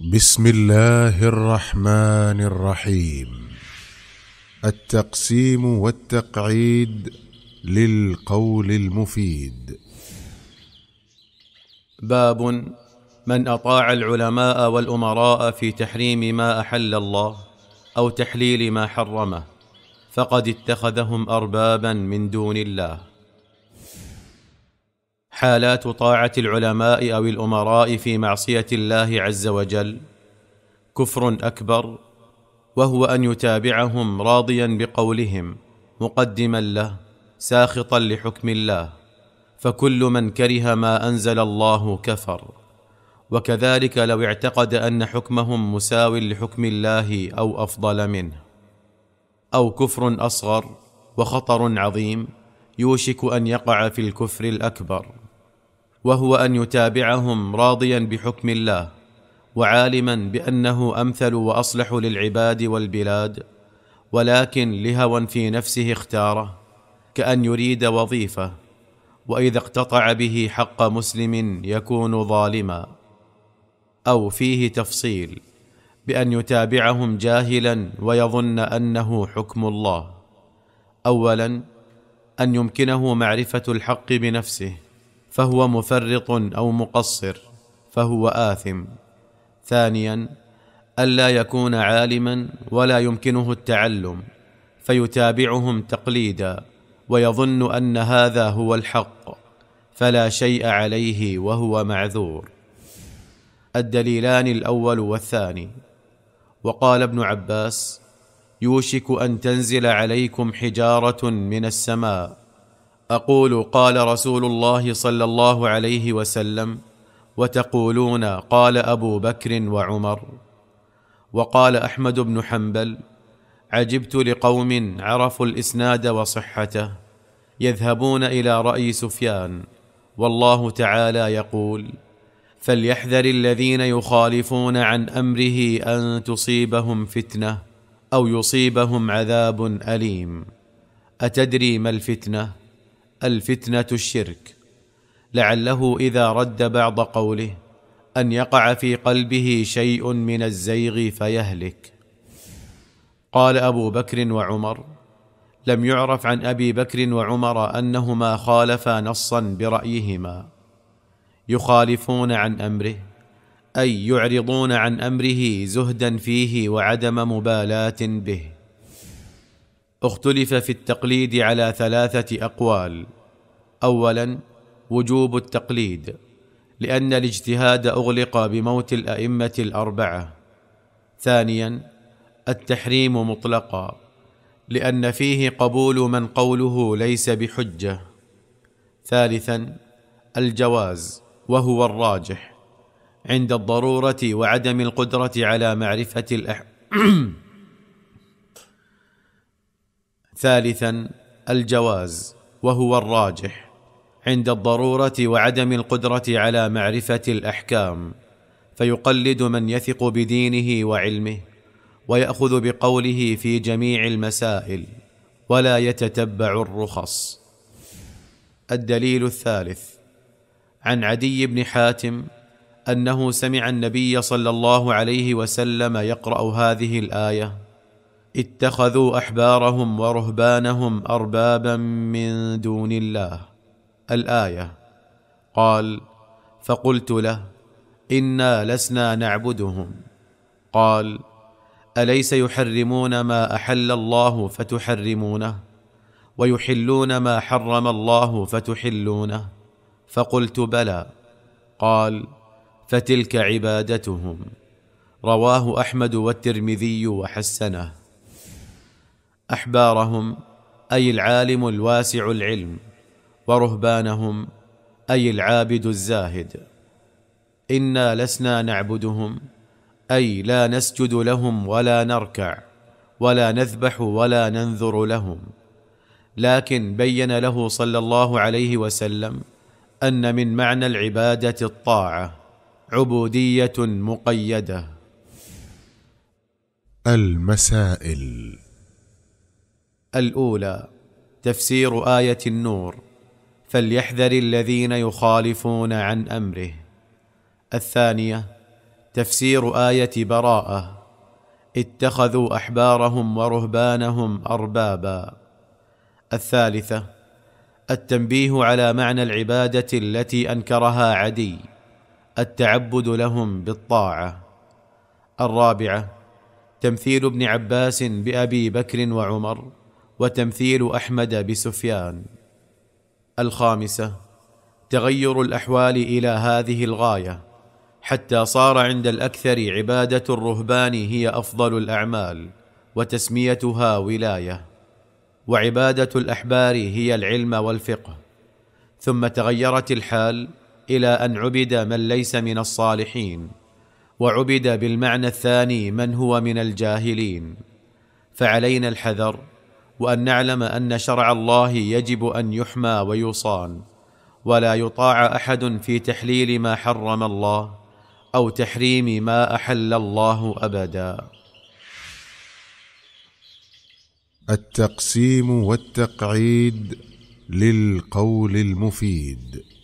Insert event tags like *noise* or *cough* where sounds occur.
بسم الله الرحمن الرحيم التقسيم والتقعيد للقول المفيد باب من اطاع العلماء والامراء في تحريم ما احل الله او تحليل ما حرمه فقد اتخذهم اربابا من دون الله حالات طاعه العلماء او الامراء في معصيه الله عز وجل كفر اكبر وهو ان يتابعهم راضيا بقولهم مقدما له ساخطا لحكم الله فكل من كره ما انزل الله كفر وكذلك لو اعتقد ان حكمهم مساو لحكم الله او افضل منه او كفر اصغر وخطر عظيم يوشك ان يقع في الكفر الاكبر وهو ان يتابعهم راضيا بحكم الله وعالما بانه امثل واصلح للعباد والبلاد ولكن لهوى في نفسه اختاره كان يريد وظيفه واذا اقتطع به حق مسلم يكون ظالما او فيه تفصيل بان يتابعهم جاهلا ويظن انه حكم الله اولا ان يمكنه معرفه الحق بنفسه فهو مفرط او مقصر فهو اثم ثانيا الا يكون عالما ولا يمكنه التعلم فيتابعهم تقليدا ويظن ان هذا هو الحق فلا شيء عليه وهو معذور الدليلان الاول والثاني وقال ابن عباس يوشك ان تنزل عليكم حجاره من السماء اقول قال رسول الله صلى الله عليه وسلم وتقولون قال ابو بكر وعمر وقال احمد بن حنبل عجبت لقوم عرفوا الاسناد وصحته يذهبون الى راي سفيان والله تعالى يقول فليحذر الذين يخالفون عن امره ان تصيبهم فتنه او يصيبهم عذاب اليم اتدري ما الفتنه الفتنه الشرك لعله اذا رد بعض قوله ان يقع في قلبه شيء من الزيغ فيهلك قال ابو بكر وعمر لم يعرف عن ابي بكر وعمر انهما خالفا نصا برايهما يخالفون عن امره اي يعرضون عن امره زهدا فيه وعدم مبالاه به اختلف في التقليد على ثلاثه اقوال اولا وجوب التقليد لان الاجتهاد اغلق بموت الائمه الاربعه ثانيا التحريم مطلقا لان فيه قبول من قوله ليس بحجه ثالثا الجواز وهو الراجح عند الضروره وعدم القدره على معرفه الأح... *clears throat* ثالثا الجواز وهو الراجح عند الضروره وعدم القدره على معرفه الاحكام فيقلد من يثق بدينه وعلمه وياخذ بقوله في جميع المسائل ولا يتتبع الرخص الدليل الثالث عن عدي بن حاتم انه سمع النبي صلى الله عليه وسلم يقرا هذه الايه اتخذوا احبارهم ورهبانهم اربابا من دون الله الايه قال فقلت له انا لسنا نعبدهم قال اليس يحرمون ما احل الله فتحرمونه ويحلون ما حرم الله فتحلونه فقلت بلى قال فتلك عبادتهم رواه احمد والترمذي وحسنه احبارهم اي العالم الواسع العلم ورهبانهم اي العابد الزاهد انا لسنا نعبدهم اي لا نسجد لهم ولا نركع ولا نذبح ولا ننذر لهم لكن بين له صلى الله عليه وسلم ان من معنى العباده الطاعه عبوديه مقيده المسائل الاولى تفسير ايه النور فليحذر الذين يخالفون عن امره الثانيه تفسير ايه براءه اتخذوا احبارهم ورهبانهم اربابا الثالثه التنبيه على معنى العباده التي انكرها عدي التعبد لهم بالطاعه الرابعه تمثيل ابن عباس بابي بكر وعمر وتمثيل احمد بسفيان الخامسه تغير الاحوال الى هذه الغايه حتى صار عند الاكثر عباده الرهبان هي افضل الاعمال وتسميتها ولايه وعباده الاحبار هي العلم والفقه ثم تغيرت الحال الى ان عبد من ليس من الصالحين وعبد بالمعنى الثاني من هو من الجاهلين فعلينا الحذر وان نعلم ان شرع الله يجب ان يحمى ويصان ولا يطاع احد في تحليل ما حرم الله او تحريم ما احل الله ابدا التقسيم والتقعيد للقول المفيد